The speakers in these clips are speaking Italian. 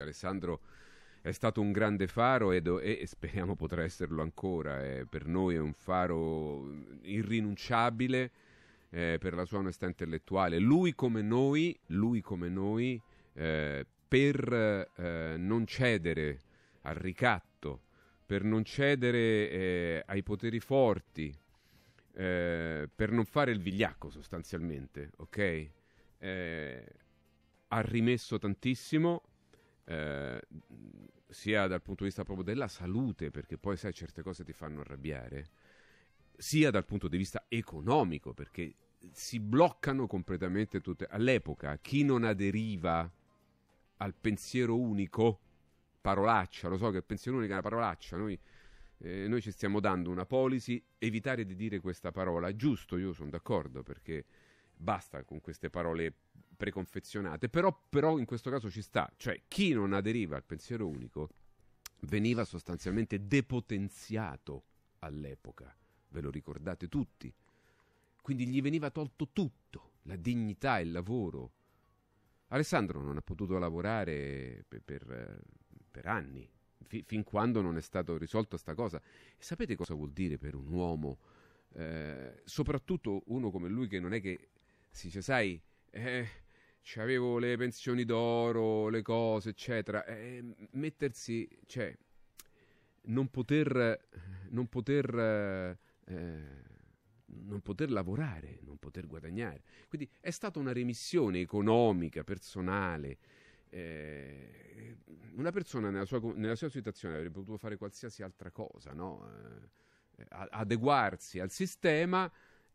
Alessandro è stato un grande faro ed, e speriamo potrà esserlo ancora, eh, per noi è un faro irrinunciabile eh, per la sua onestà intellettuale. Lui come noi, lui come noi eh, per eh, non cedere al ricatto, per non cedere eh, ai poteri forti, eh, per non fare il vigliacco sostanzialmente, ok? ha rimesso tantissimo eh, sia dal punto di vista proprio della salute, perché poi sai certe cose ti fanno arrabbiare, sia dal punto di vista economico, perché si bloccano completamente tutte. All'epoca chi non aderiva al pensiero unico, parolaccia, lo so che il pensiero unico è una parolaccia, noi, eh, noi ci stiamo dando una policy, evitare di dire questa parola, giusto, io sono d'accordo perché basta con queste parole preconfezionate, però, però in questo caso ci sta, cioè chi non aderiva al pensiero unico veniva sostanzialmente depotenziato all'epoca, ve lo ricordate tutti, quindi gli veniva tolto tutto, la dignità, il lavoro. Alessandro non ha potuto lavorare per, per, per anni, fi, fin quando non è stato risolto questa cosa. E sapete cosa vuol dire per un uomo? Eh, soprattutto uno come lui che non è che ragazzi, cioè, sai, eh, avevo le pensioni d'oro, le cose, eccetera. Eh, mettersi, cioè, non poter, non poter, eh, non poter lavorare, non poter guadagnare. Quindi è stata una remissione economica, personale. Eh, una persona nella sua, nella sua, situazione avrebbe potuto fare qualsiasi altra cosa, no? Eh, adeguarsi al sistema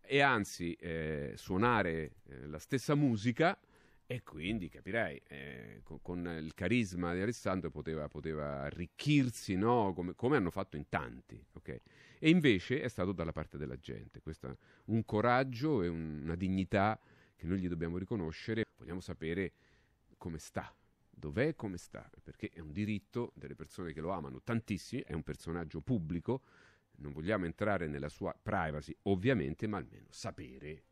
e anzi eh, suonare eh, la stessa musica e quindi capirai eh, con, con, il carisma di Alessandro poteva, poteva arricchirsi no? come, come, hanno fatto in tanti okay? e invece è stato dalla parte della gente questo è un coraggio e un, una dignità che noi gli dobbiamo riconoscere vogliamo sapere come sta dov'è e come sta perché è un diritto delle persone che lo amano tantissimi è un personaggio pubblico non vogliamo entrare nella sua privacy, ovviamente, ma almeno sapere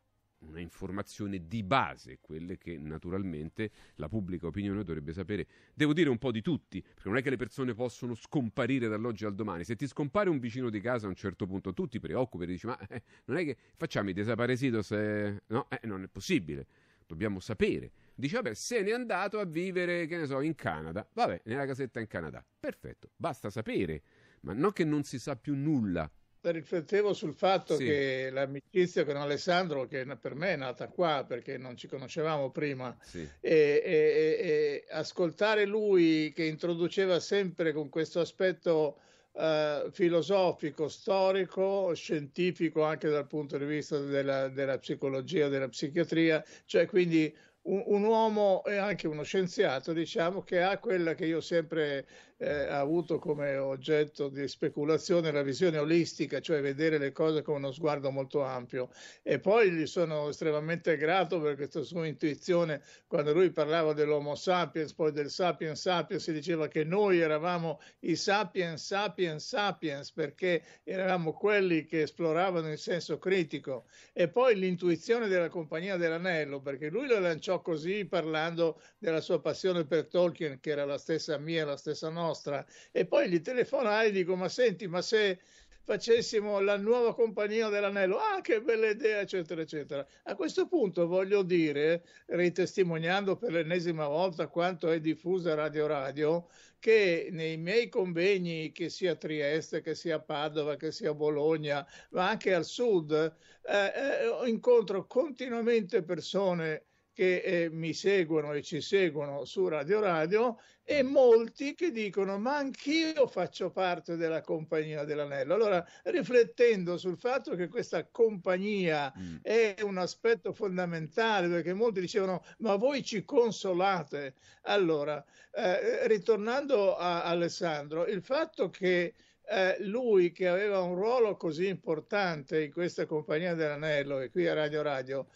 una informazione di base, quelle che naturalmente la pubblica opinione dovrebbe sapere. Devo dire un po' di tutti, perché non è che le persone possono scomparire dall'oggi al domani. Se ti scompare un vicino di casa a un certo punto, tu ti preoccupi e dici ma eh, non è che facciamo i desaparecidos? Eh, no, eh, non è possibile. Dobbiamo sapere. Dice, vabbè, se n'è andato a vivere, che ne so, in Canada. Vabbè, nella casetta in Canada. Perfetto, basta sapere ma non che non si sa più nulla. Riflettevo sul fatto sì. che l'amicizia con Alessandro, che per me è nata qua perché non ci conoscevamo prima, sì. e, e, e, ascoltare lui che introduceva sempre con questo aspetto Uh, filosofico, storico, scientifico anche dal punto di vista della, della psicologia, della psichiatria, cioè quindi un, un, uomo e anche uno scienziato, diciamo, che ha quella che io sempre eh, ho avuto come oggetto di speculazione, la visione olistica, cioè vedere le cose con uno sguardo molto ampio. E poi gli sono estremamente grato per questa sua intuizione. Quando lui parlava dell'Homo sapiens, poi del sapiens sapiens, si diceva che noi eravamo i sapiens sapiens sapiens perché eravamo quelli che esploravano il senso critico. E poi l'intuizione della Compagnia dell'Anello, perché lui lo lanciò cominciò così parlando della sua passione per Tolkien, che era la stessa mia, la stessa nostra, e poi gli telefonai e dico, ma senti, ma se facessimo la nuova compagnia dell'anello, ah che bella idea, eccetera, eccetera. A questo punto voglio dire, ritestimoniando per l'ennesima volta quanto è diffusa Radio Radio, che nei miei convegni, che sia a Trieste, che sia a Padova, che sia a Bologna, ma anche al sud, eh, eh, incontro continuamente persone che eh, mi seguono e ci seguono su Radio Radio e molti che dicono ma anch'io faccio parte della compagnia dell'anello. Allora, riflettendo sul fatto che questa compagnia mm. è un aspetto fondamentale, perché molti dicevano ma voi ci consolate. Allora, eh, ritornando a Alessandro, il fatto che eh, lui che aveva un ruolo così importante in questa compagnia dell'anello e qui a Radio Radio,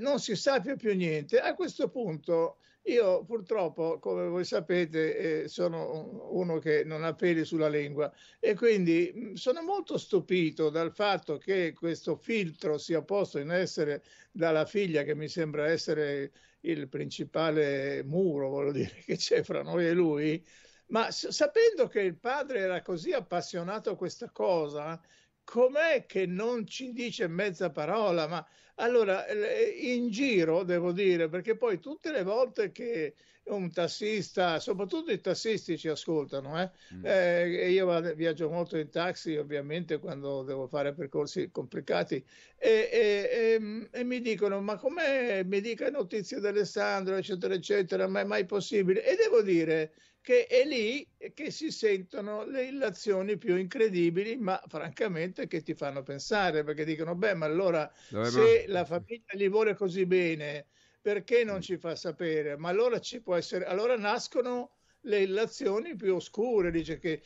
non si sappia più niente. A questo punto io purtroppo, come voi sapete, eh, sono uno che non ha peli sulla lingua e quindi mh, mm, sono molto stupito dal fatto che questo filtro sia posto in essere dalla figlia che mi sembra essere il principale muro, voglio dire, che c'è fra noi e lui. Ma sapendo che il padre era così appassionato a questa cosa, com'è che non ci dice mezza parola? Ma allora, eh, in giro devo dire, perché poi tutte le volte che un tassista, soprattutto i tassisti ci ascoltano, eh? Mm. Eh, io viaggio molto in taxi ovviamente quando devo fare percorsi complicati e, e, e, e mi dicono ma com'è, mi dica notizie di Alessandro eccetera eccetera, ma è mai possibile? E devo dire che è lì che si sentono le illazioni più incredibili, ma francamente che ti fanno pensare, perché dicono, beh, ma allora Dovrebbero... se la certo. famiglia gli vuole così bene, perché non mm. ci fa sapere? Ma allora ci può essere, allora nascono le illazioni più oscure, dice che,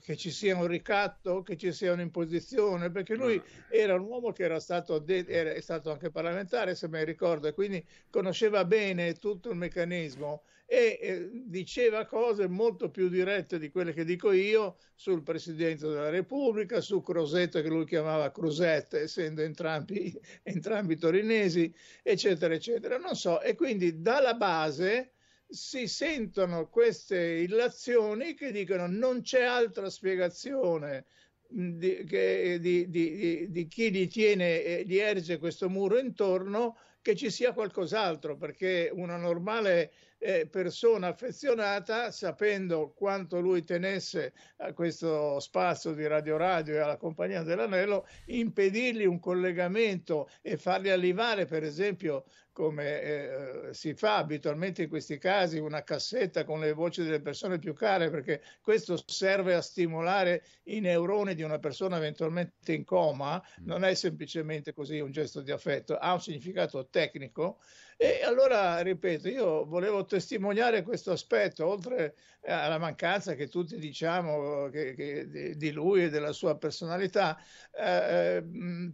che, ci sia un ricatto, che ci sia un'imposizione, perché lui era un uomo che era stato, era, stato anche parlamentare, se mi ricordo, e quindi conosceva bene tutto il meccanismo e eh, diceva cose molto più dirette di quelle che dico io sul Presidente della Repubblica, su Crosetta che lui chiamava Crusetta, essendo entrambi, entrambi torinesi, eccetera, eccetera. Non so, e quindi dalla base si sentono queste illazioni che dicono non c'è altra spiegazione mm, di, che, di, di, di chi gli tiene, gli erge questo muro intorno che ci sia qualcos'altro, perché una normale eh, persona affezionata, sapendo quanto lui tenesse a questo spazio di Radio Radio e alla Compagnia dell'Anello, impedirgli un collegamento e fargli arrivare, per esempio, come eh, si fa abitualmente in questi casi, una cassetta con le voci delle persone più care, perché questo serve a stimolare i neuroni di una persona eventualmente in coma, mm. non è semplicemente così un gesto di affetto, ha un significato tecnico. E allora, ripeto, io volevo testimoniare questo aspetto, oltre eh, alla mancanza che tutti diciamo che, che, di lui e della sua personalità, eh, eh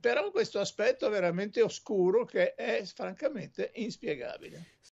però questo aspetto veramente oscuro che è francamente inspiegabile.